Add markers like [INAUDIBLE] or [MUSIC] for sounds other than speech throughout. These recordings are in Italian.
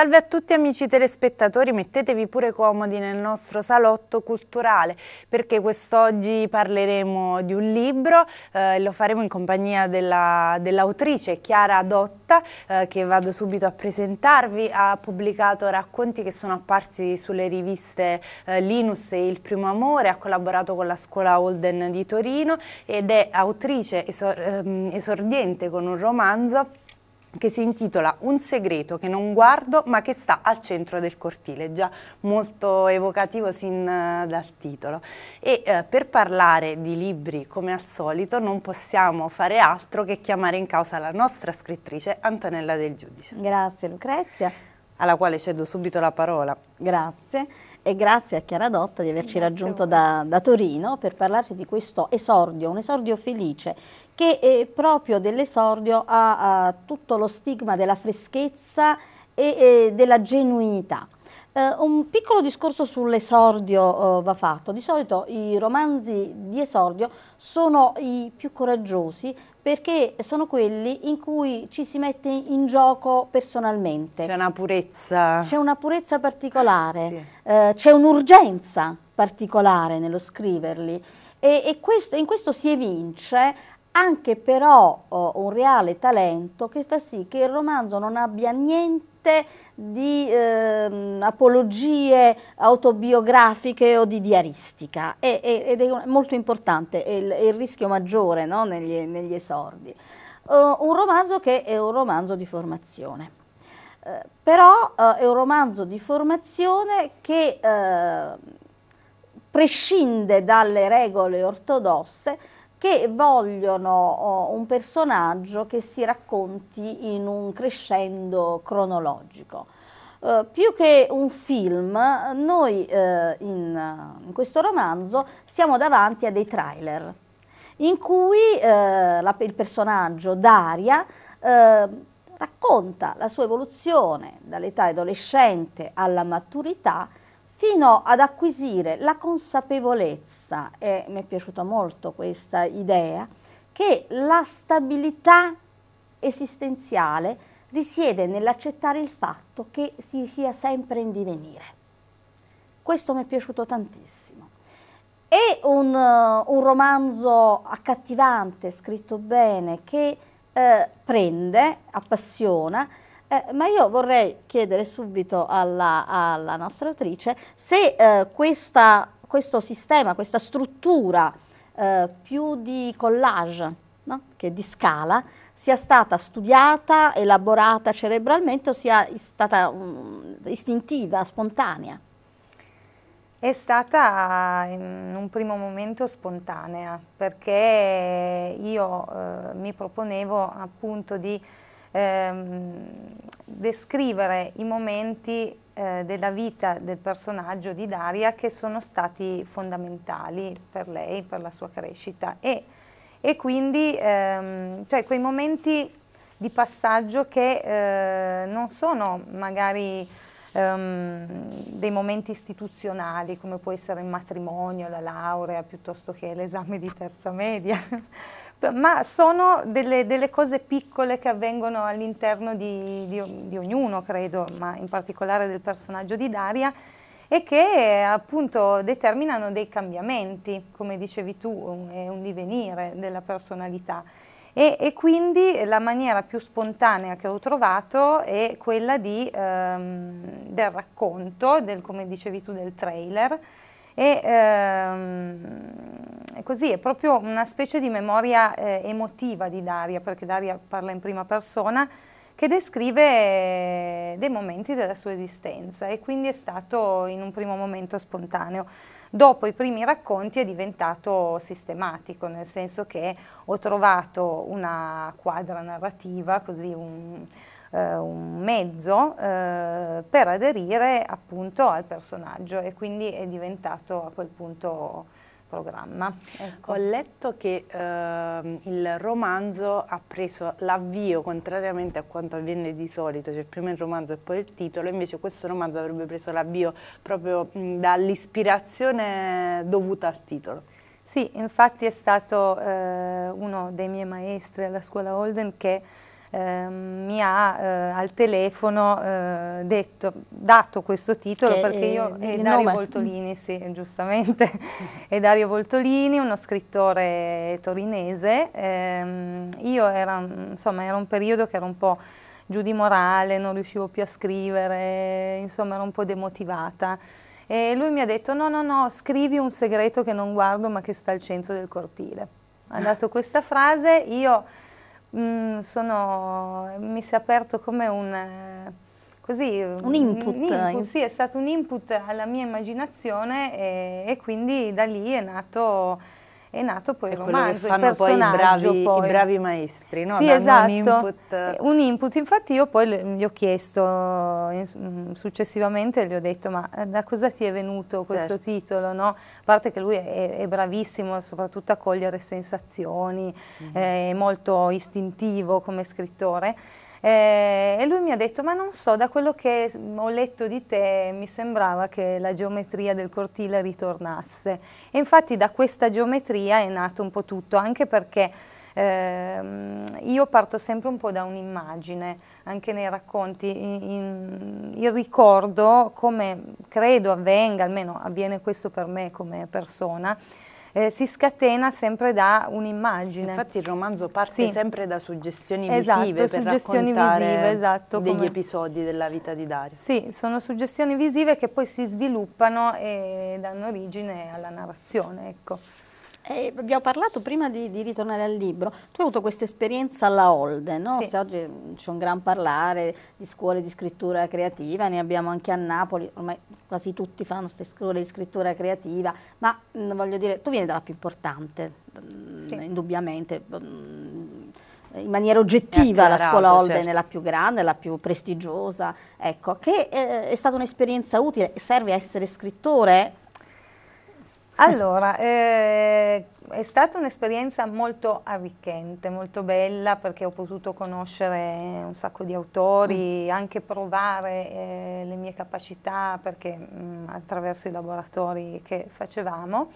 Salve a tutti amici telespettatori, mettetevi pure comodi nel nostro salotto culturale perché quest'oggi parleremo di un libro, eh, lo faremo in compagnia dell'autrice dell Chiara Dotta eh, che vado subito a presentarvi, ha pubblicato racconti che sono apparsi sulle riviste eh, Linus e Il Primo Amore, ha collaborato con la scuola Holden di Torino ed è autrice esor ehm, esordiente con un romanzo che si intitola Un segreto che non guardo ma che sta al centro del cortile, già molto evocativo sin eh, dal titolo. E uh, per parlare di libri, come al solito, non possiamo fare altro che chiamare in causa la nostra scrittrice Antonella Del Giudice. Grazie Lucrezia. Alla quale cedo subito la parola. Grazie e grazie a Chiara Dotta di averci grazie raggiunto da, da, Torino per parlarci di questo esordio, un esordio felice che eh, proprio dell'esordio ha, ha, tutto lo stigma della freschezza e, e della genuinità. Eh, un piccolo discorso sull'esordio eh, va fatto. Di solito i romanzi di esordio sono i più coraggiosi perché sono quelli in cui ci si mette in gioco personalmente. C'è una purezza. C'è una purezza particolare, sì. eh, c'è un'urgenza particolare nello scriverli. E, e questo, in questo si evince anche però oh, un reale talento che fa sì che il romanzo non abbia niente di eh, apologie autobiografiche o di diaristica e, ed è molto importante, è il, è il rischio maggiore no, negli, negli, esordi. Uh, un romanzo che è un romanzo di formazione. Uh, però uh, è un romanzo di formazione che prescinde dalle regole ortodosse che vogliono oh, un personaggio che si racconti in un crescendo cronologico. Uh, più che un film, noi uh, in, uh, in, questo romanzo siamo davanti a dei trailer in cui eh, la, il personaggio Daria racconta la sua evoluzione dall'età adolescente alla maturità fino ad acquisire la consapevolezza, e mi è piaciuta molto questa idea, che la stabilità esistenziale risiede nell'accettare il fatto che si sia sempre in divenire. Questo mi è piaciuto tantissimo. È un, uh, un romanzo accattivante, scritto bene, che eh, prende, appassiona, eh, ma io vorrei chiedere subito alla, alla nostra autrice se eh, questa, questo sistema, questa struttura eh, più di collage no? che di scala sia stata studiata, elaborata cerebralmente o sia stata um, istintiva, spontanea. È stata in un primo momento spontanea perché io eh, mi proponevo appunto di ehm, descrivere i momenti eh, della vita del personaggio di Daria che sono stati fondamentali per lei, per la sua crescita e, e quindi ehm, cioè quei momenti di passaggio che eh, non sono magari um, dei momenti istituzionali come può essere il matrimonio, la laurea piuttosto che l'esame di terza media, [LAUGHS] ma sono delle, delle, cose piccole che avvengono all'interno di, di, di, ognuno, credo, ma in particolare del personaggio di Daria, e che appunto determinano dei cambiamenti, come dicevi tu, è un divenire della personalità. E, e quindi la maniera più spontanea che ho trovato è quella di, ehm, del racconto, del, come dicevi tu, del trailer. E, ehm, è così, è proprio una specie di memoria eh, emotiva di Daria, perché Daria parla in prima persona, che descrive eh, dei momenti della sua esistenza e quindi è stato in un primo momento spontaneo. Dopo i primi racconti è diventato sistematico, nel senso che ho trovato una quadra narrativa, così un, eh, un mezzo eh, per aderire appunto al personaggio e quindi è diventato a quel punto programma. Ecco. Ho letto che eh, il romanzo ha preso l'avvio, contrariamente a quanto avviene di solito, cioè prima il romanzo e poi il titolo, invece questo romanzo avrebbe preso l'avvio proprio dall'ispirazione dovuta al titolo. Sì, infatti è stato eh, uno dei miei maestri alla scuola Holden che eh, mi ha eh, al telefono eh, detto, dato questo titolo che perché io è Dario nome. Voltolini, sì, mm. giustamente, [LAUGHS] è Dario Voltolini, uno scrittore torinese. Ehm, io era, insomma, era un periodo che era un po' giù di morale, non riuscivo più a scrivere, insomma, ero un po' demotivata. E lui mi ha detto: No, no, no, scrivi un segreto che non guardo ma che sta al centro del cortile. Ha dato questa frase, io Mm, sono, mi si è aperto come un, eh, così, un input. Un input sì, è stato un input alla mia immaginazione e, e quindi da lì è nato è nato poi è il romanzo, il Poi i, bravi, poi. i bravi maestri, no? Sì, Danno esatto. Un input. Eh, un input. infatti io poi gli ho chiesto eh, mm, successivamente, gli ho detto ma eh, da cosa ti è venuto questo certo. titolo, no? A parte che lui è, è bravissimo soprattutto a cogliere sensazioni, mm -hmm. è molto istintivo come scrittore eh, e lui mi ha detto, ma non so, da quello che ho letto di te mi sembrava che la geometria del cortile ritornasse. E infatti da questa geometria è nato un po' tutto, anche perché eh, io parto sempre un po' da un'immagine, anche nei racconti, in, in, il ricordo, come credo avvenga, almeno avviene questo per me come persona, eh, si scatena sempre da un'immagine. Infatti il romanzo parte sì. sempre da suggestioni esatto, visive per raccontare visive, esatto, degli come... episodi della vita di Dario. Sì, sono suggestioni visive che poi si sviluppano e danno origine alla narrazione, ecco. Eh, abbiamo parlato prima di, di, ritornare al libro, tu hai avuto questa esperienza alla Olde, no? sì. oggi mm, c'è un gran parlare di scuole di scrittura creativa, ne abbiamo anche a Napoli, ormai quasi tutti fanno queste scuole di scrittura creativa, ma mh, mm, voglio dire, tu vieni dalla più importante, mh, mm, indubbiamente. Mh, in maniera oggettiva la scuola Olden certo. è la più grande, la più prestigiosa, ecco, che eh, è stata un'esperienza utile, serve a essere scrittore allora, eh, è stata un'esperienza molto arricchente, molto bella perché ho potuto conoscere un sacco di autori, mm. anche provare eh, le mie capacità perché mh, mm, attraverso i laboratori che facevamo.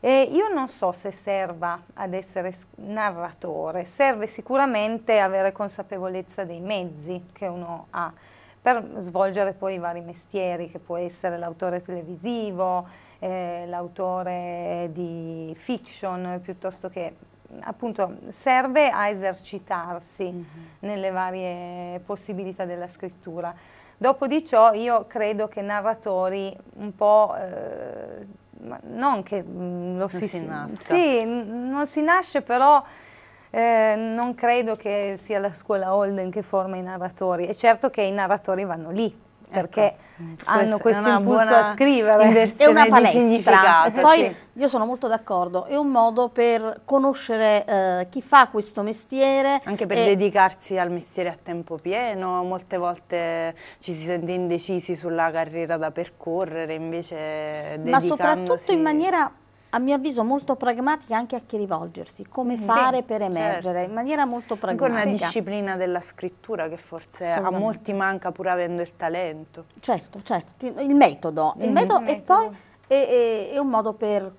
E io non so se serva ad essere narratore, serve sicuramente avere consapevolezza dei mezzi che uno ha per svolgere poi i vari mestieri che può essere l'autore televisivo, eh, l'autore di fiction, piuttosto che appunto serve a esercitarsi mm -hmm. nelle varie possibilità della scrittura. Dopo di ciò io credo che narratori un po'... Eh, non che mh, mm, lo si, si nasca. Sì, non si nasce però... Eh, non credo che sia la scuola Holden che forma i narratori, è certo che i narratori vanno lì, Ecco. perché ecco. hanno questo impulso a scrivere. [LAUGHS] È una palestra. poi sì. io sono molto d'accordo, è un modo per conoscere eh, chi fa questo mestiere. Anche per e... dedicarsi al mestiere a tempo pieno, molte volte ci si sente indecisi sulla carriera da percorrere, invece dedicandosi... Ma soprattutto in maniera a mio avviso molto pragmatica anche a chi rivolgersi, come sì, fare per certo. emergere, certo. in maniera molto pragmatica. Ancora una disciplina della scrittura che forse a molti manca pur avendo il talento. Certo, certo, il metodo, il, il metodo, metodo. e poi è, è, è un modo per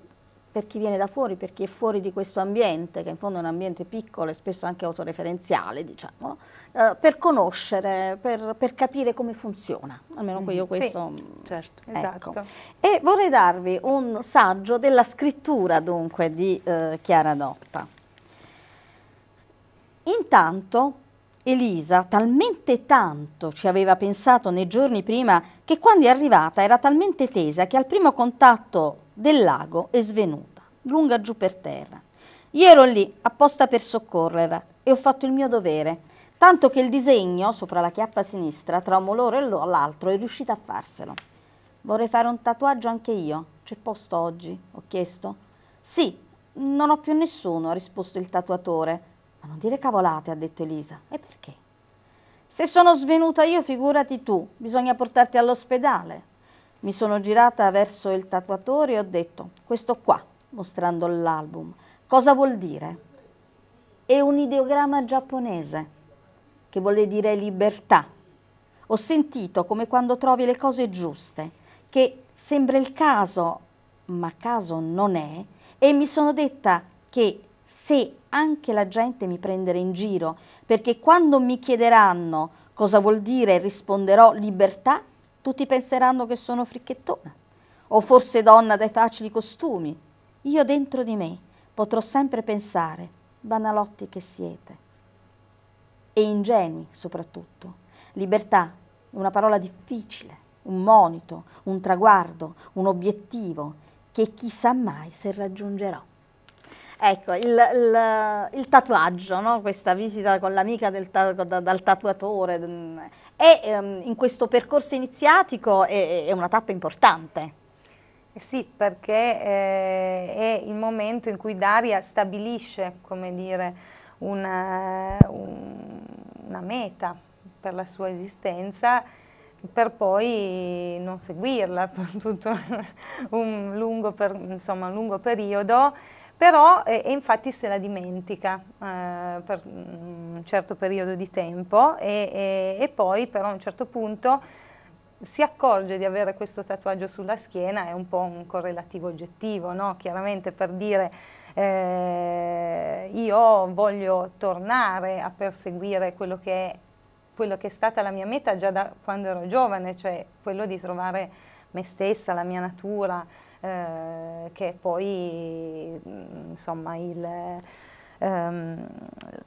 per chi viene da fuori, per chi è fuori di questo ambiente, che in fondo è un ambiente piccolo e spesso anche autoreferenziale, diciamo, eh, per conoscere, per, per, capire come funziona, almeno mm, io questo... Sì, certo, ecco. esatto. E vorrei darvi un saggio della scrittura dunque di eh, Chiara Dotta. Intanto Elisa talmente tanto ci aveva pensato nei giorni prima che quando è arrivata era talmente tesa che al primo contatto del lago è svenuta, lunga giù per terra. Io ero lì apposta per soccorrerla e ho fatto il mio dovere, tanto che il disegno sopra la chiappa sinistra, tra un molore e l'altro, è riuscito a farselo. Vorrei fare un tatuaggio anche io. C'è posto oggi? ho chiesto. Sì, non ho più nessuno, ha risposto il tatuatore. Ma non dire cavolate, ha detto Elisa. E perché? Se sono svenuta io, figurati tu, bisogna portarti all'ospedale. Mi sono girata verso il tatuatore e ho detto, questo qua, mostrando l'album, cosa vuol dire? È un ideogramma giapponese che vuole dire libertà. Ho sentito come quando trovi le cose giuste, che sembra il caso, ma caso non è, e mi sono detta che se anche la gente mi prendere in giro, perché quando mi chiederanno cosa vuol dire risponderò libertà, tutti penseranno che sono fricchettona, o forse donna dai facili costumi. Io dentro di me potrò sempre pensare, banalotti che siete, e ingenui soprattutto. Libertà è una parola difficile, un monito, un traguardo, un obiettivo che chissà mai se raggiungerò. Ecco, il, il, il tatuaggio, no? questa visita con l'amica dal tatuatore mm, è, ehm, in questo percorso iniziatico è, è una tappa importante. Eh sì, perché eh, è il momento in cui Daria stabilisce, come dire, una, un, una meta per la sua esistenza per poi non seguirla per tutto [LAUGHS] un lungo, per, insomma, un lungo periodo però eh, infatti se la dimentica eh, per un certo periodo di tempo e, e, e, poi però a un certo punto si accorge di avere questo tatuaggio sulla schiena, è un po' un correlativo oggettivo, no? chiaramente per dire eh, io voglio tornare a perseguire quello che, è, quello che è stata la mia meta già da quando ero giovane, cioè quello di trovare me stessa, la mia natura, eh, che è poi mm, insomma, il, ehm,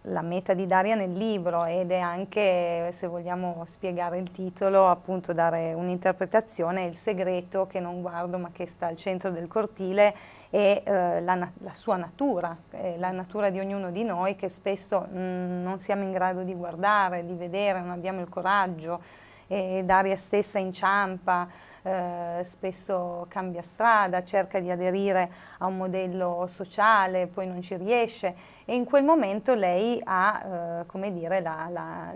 la meta di Daria nel libro ed è anche, se vogliamo spiegare il titolo, appunto dare un'interpretazione, il segreto che non guardo ma che sta al centro del cortile e eh, la, la, sua natura, eh, la natura di ognuno di noi che spesso mh, mm, non siamo in grado di guardare, di vedere, non abbiamo il coraggio, eh, Daria stessa inciampa, eh, spesso cambia strada, cerca di aderire a un modello sociale, poi non ci riesce e in quel momento lei ha, eh, come dire,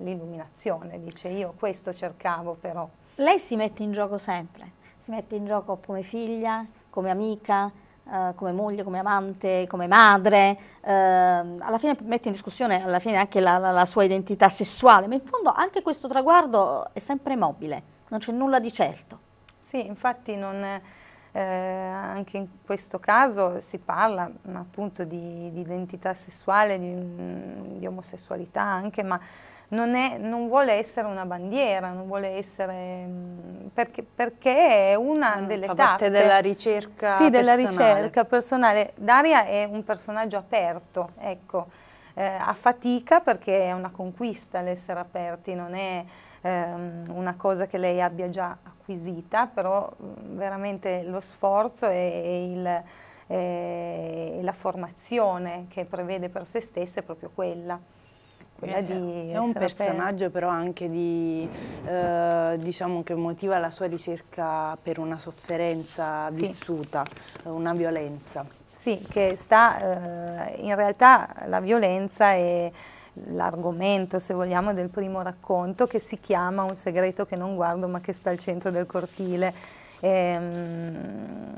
l'illuminazione, dice io questo cercavo però. Lei si mette in gioco sempre, si mette in gioco come figlia, come amica, Uh, come moglie, come amante, come madre, uh, alla fine mette in discussione anche la, la, la, sua identità sessuale, ma in fondo anche questo traguardo è sempre mobile, non c'è nulla di certo. Sì, infatti non, eh, anche in questo caso si parla appunto di, di identità sessuale, di, mm, di, omosessualità anche, ma non, è, non, vuole essere una bandiera, non vuole essere mm, perché, perché è una delle mm, delle fa tappe. parte della ricerca sì, personale. della ricerca personale. Daria è un personaggio aperto, ecco, eh, a fatica perché è una conquista l'essere aperti, non è ehm, una cosa che lei abbia già acquisita, però veramente lo sforzo e, e il, eh, la formazione che prevede per se stessa è proprio quella. Eh, è un personaggio però anche di, eh, diciamo che motiva la sua ricerca per una sofferenza sì. vissuta, una violenza. Sì, che sta eh, in realtà la violenza è l'argomento, se vogliamo, del primo racconto che si chiama Un segreto che non guardo ma che sta al centro del cortile. Ehm,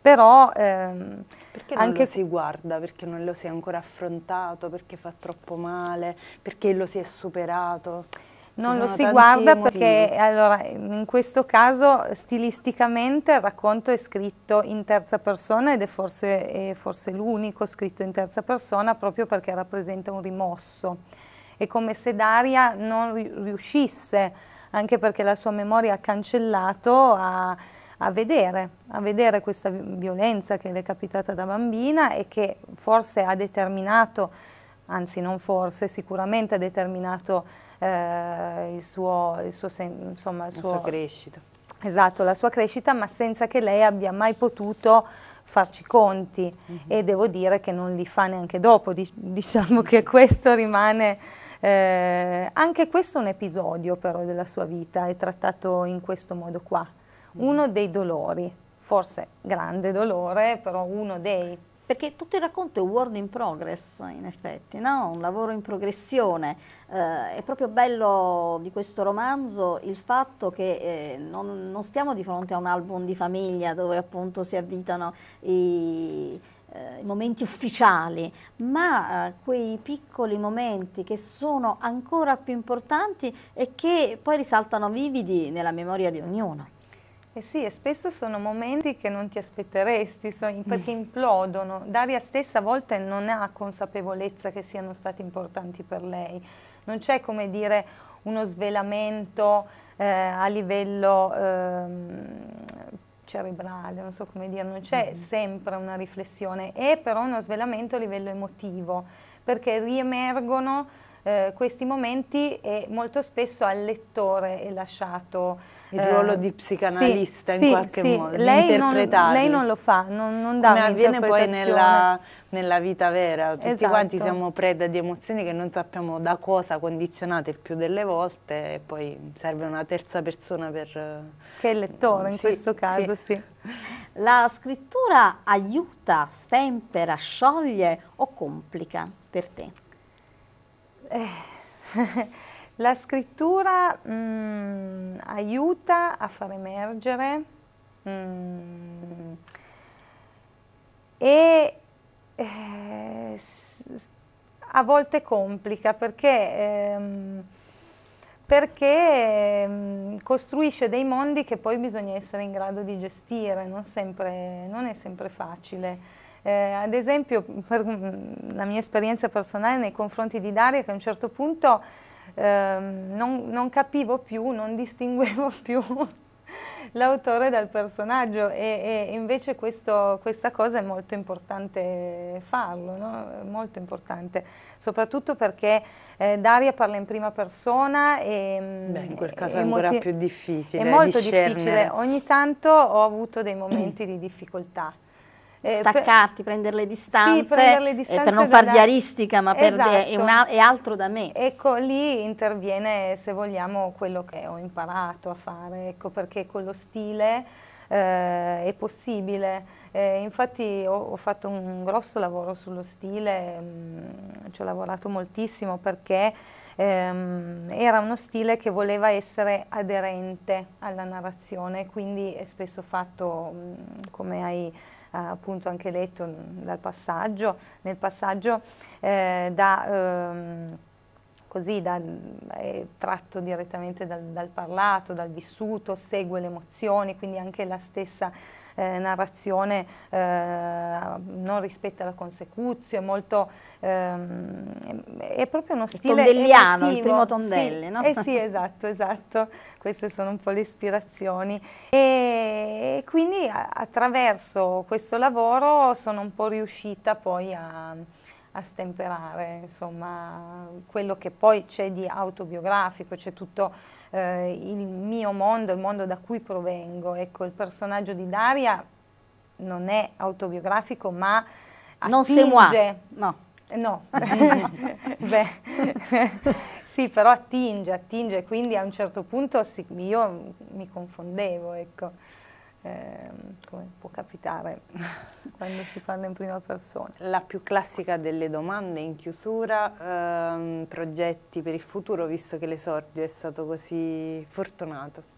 però ehm, perché non anche... lo si guarda, perché non lo si è ancora affrontato, perché fa troppo male, perché lo si è superato? Non lo si guarda motivi. perché allora, in questo caso stilisticamente il racconto è scritto in terza persona ed è forse, è forse l'unico scritto in terza persona proprio perché rappresenta un rimosso. È come se Daria non riuscisse, anche perché la sua memoria ha cancellato, a, a vedere, a vedere questa violenza che le è capitata da bambina e che forse ha determinato, anzi non forse, sicuramente ha determinato eh, il suo, il suo, insomma, il suo, la sua crescita. Esatto, la sua crescita, ma senza che lei abbia mai potuto farci conti mm -hmm. e devo dire che non li fa neanche dopo, Dic diciamo che [LAUGHS] questo rimane, eh, anche questo è un episodio però della sua vita, è trattato in questo modo qua, mhm. uno dei dolori, forse grande dolore, però uno dei perché tutto il racconto è un work in progress in effetti, no? un lavoro in progressione. Eh, è proprio bello di questo romanzo il fatto che eh, non, non, stiamo di fronte a un album di famiglia dove appunto si avvitano i, eh, i momenti ufficiali, ma eh, quei piccoli momenti che sono ancora più importanti e che poi risaltano vividi nella memoria di ognuno. Eh sì, e spesso sono momenti che non ti aspetteresti, perché mm. implodono. Daria stessa a volte non ha consapevolezza che siano stati importanti per lei. Non c'è come dire uno svelamento eh, a livello eh, cerebrale, non so come dire, non c'è mm. sempre una riflessione, è però uno svelamento a livello emotivo, perché riemergono eh, questi momenti e molto spesso al lettore è lasciato il ruolo eh, di psicanalista sì, in qualche sì, modo, lei non, lei non lo fa, non, non dà Come avviene poi nella, nella, vita vera, tutti esatto. quanti siamo preda di emozioni che non sappiamo da cosa condizionate il più delle volte e poi serve una terza persona per... Che è il lettore in sì, questo caso, sì. La scrittura aiuta, stempera, scioglie o complica per te? Eh, [LAUGHS] la scrittura mh, mm, aiuta a far emergere mh, mm, e eh, a volte complica perché, ehm, perché ehm, costruisce dei mondi che poi bisogna essere in grado di gestire, non, sempre, non è sempre facile. Eh, ad esempio, per mm, la mia esperienza personale nei confronti di Daria, che a un certo punto eh, non, non capivo più, non [LAUGHS] distinguevo più [LAUGHS] l'autore dal personaggio e, e invece questo, questa cosa è molto importante farlo, no? molto importante, soprattutto perché eh, Daria parla in prima persona e... Mm, Beh, in quel caso è ancora più difficile. È molto difficile, ogni tanto ho avuto dei momenti di difficoltà. Eh, Staccarti, per, prendere le distanze, sì, prendere le distanze eh, per non far da... diaristica, ma per de, è, esatto. una, è, altro da me. Ecco, lì interviene, se vogliamo, quello che ho imparato a fare, ecco, perché con lo stile eh, è possibile. Eh, infatti ho, ho, fatto un grosso lavoro sullo stile, mh, mm, ci ho lavorato moltissimo perché ehm, era uno stile che voleva essere aderente alla narrazione, quindi è spesso fatto, mh, mm, come hai appunto anche letto dal passaggio, nel passaggio eh, da... Ehm, così da, è tratto direttamente dal, dal, parlato, dal vissuto, segue le emozioni, quindi anche la stessa eh, narrazione eh, non rispetta la consecuzio, è molto ehm, è proprio uno stile tondelliano, elettivo. il primo Tondelli, sì, no? Eh sì, [LAUGHS] esatto, esatto, queste sono un po' le ispirazioni e, quindi attraverso questo lavoro sono un po' riuscita poi a, a stemperare insomma, quello che poi c'è di autobiografico, c'è tutto eh, il mio mondo, il mondo da cui provengo. Ecco, il personaggio di Daria non è autobiografico, ma attinge, non se moi, no. No, mm. [LAUGHS] beh, sì, però attinge, attinge, quindi a un certo punto sì, io mi confondevo, ecco, eh, come può capitare [LAUGHS] quando si parla in prima persona. La più classica delle domande in chiusura, ehm, progetti per il futuro, visto che l'esordio è stato così fortunato.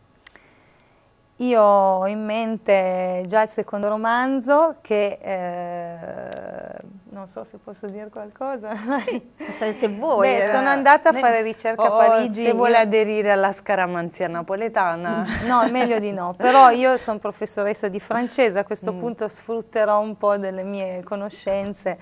Io ho in mente già il secondo romanzo che eh, non so se posso dire qualcosa. Sì, [LAUGHS] se vuoi. Beh, sono andata a fare ricerca a Parigi. Se vuole aderire alla scaramanzia napoletana. [LAUGHS] No, meglio di no. Però io sono professoressa di francese, a questo mm. punto sfrutterò un po' delle mie conoscenze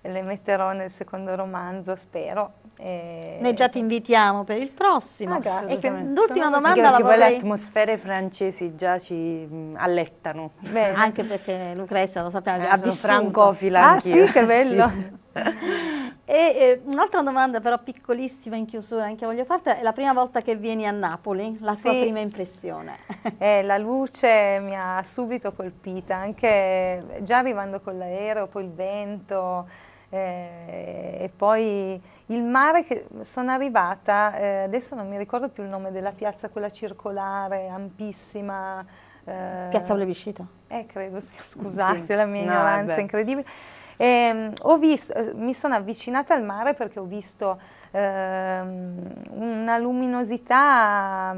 e le metterò nel secondo romanzo, spero. E... Eh, Noi già ti invitiamo per il prossimo. Ah, che, l'ultima domanda perché, vorrei... le atmosfere francesi già ci mh, allettano. Beh, [LAUGHS] anche perché Lucrezia lo sappiamo, eh, ha sono vissuto. francofila ah, anch'io. Sì, che bello. [LAUGHS] Sì. e eh, un'altra domanda però piccolissima in chiusura anche voglio farti, è la prima volta che vieni a Napoli, la sì. tua prima impressione. [LAUGHS] eh, la luce mi ha subito colpita, anche già arrivando con l'aereo, poi il vento, eh, e poi il mare che sono arrivata, eh, adesso non mi ricordo più il nome della piazza, quella circolare, ampissima. Eh, piazza Plebiscito? Eh, credo, scusate sì. la mia ignoranza vabbè. incredibile. E, ehm, visto, eh, mi sono avvicinata al mare perché ho visto ehm, una luminosità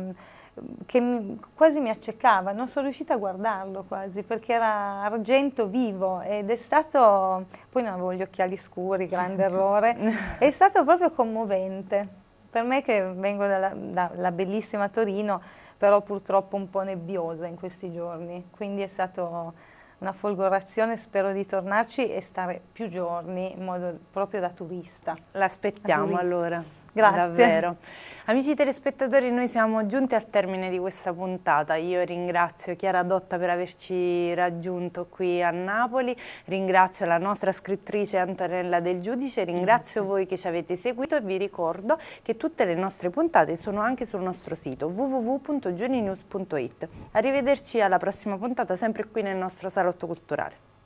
che mi, quasi mi accecava, non sono riuscita a guardarlo quasi perché era argento vivo ed è stato, poi non avevo gli occhiali scuri, grande errore, [LAUGHS] è stato proprio commovente. Per me che vengo dalla, dalla bellissima Torino, però purtroppo un po' nebbiosa in questi giorni, quindi è stato una folgorazione, spero di tornarci e stare più giorni in modo proprio da turista. L'aspettiamo allora. Grazie. Davvero. Amici telespettatori, noi siamo giunti al termine di questa puntata. Io ringrazio Chiara Dotta per averci raggiunto qui a Napoli, ringrazio la nostra scrittrice Antonella Del Giudice, ringrazio Grazie. voi che ci avete seguito e vi ricordo che tutte le nostre puntate sono anche sul nostro sito www.giuninews.it. Arrivederci alla prossima puntata sempre qui nel nostro salotto culturale.